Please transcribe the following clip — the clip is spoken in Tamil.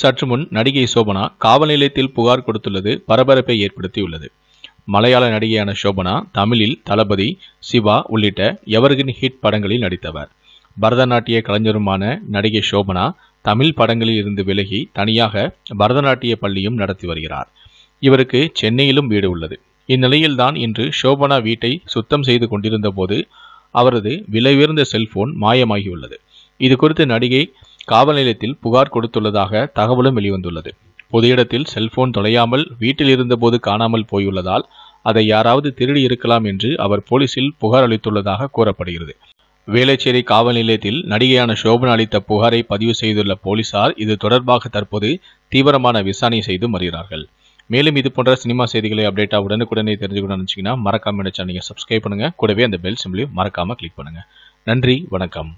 சற்று முன் நடிகை சோபனா காவல் நிலையத்தில் புகார் கொடுத்துள்ளது பரபரப்பை ஏற்படுத்தியுள்ளது மலையாள நடிகையான சோபனா தமிழில் தளபதி சிவா உள்ளிட்ட எவர்கின் ஹிட் படங்களில் நடித்தவர் பரதநாட்டிய கலைஞருமான நடிகை சோபனா தமிழ் படங்களில் இருந்து விலகி தனியாக பரதநாட்டிய பள்ளியும் நடத்தி வருகிறார் இவருக்கு சென்னையிலும் வீடு உள்ளது இந்நிலையில்தான் இன்று சோபனா வீட்டை சுத்தம் செய்து கொண்டிருந்த போது அவரது விலை உயர்ந்த செல்போன் மாயமாகியுள்ளது இது குறித்து நடிகை காவல் நிலையத்தில் புகார் கொடுத்துள்ளதாக தகவலும் வெளிவந்துள்ளது பொது இடத்தில் செல்போன் தொலையாமல் வீட்டில் இருந்தபோது காணாமல் போயுள்ளதால் அதை யாராவது திருடி இருக்கலாம் என்று அவர் போலீசில் புகார் அளித்துள்ளதாக கூறப்படுகிறது வேளச்சேரி காவல் நிலையத்தில் நடிகையான சோபன் அளித்த புகாரை பதிவு செய்துள்ள போலீசார் இது தொடர்பாக தற்போது தீவிரமான விசாரணை செய்து வருகிறார்கள் மேலும் இது போன்ற சினிமா செய்திகளை அப்டேட்டாக உடனுக்குடனே தெரிஞ்சுக்கணும்னு நினச்சிங்கன்னா மறக்காம என்ன நீங்கள் சப்ஸ்கிரைப் பண்ணுங்கள் கூடவே அந்த பெல் சிம்லையும் மறக்காமல் கிளிக் பண்ணுங்கள் நன்றி வணக்கம்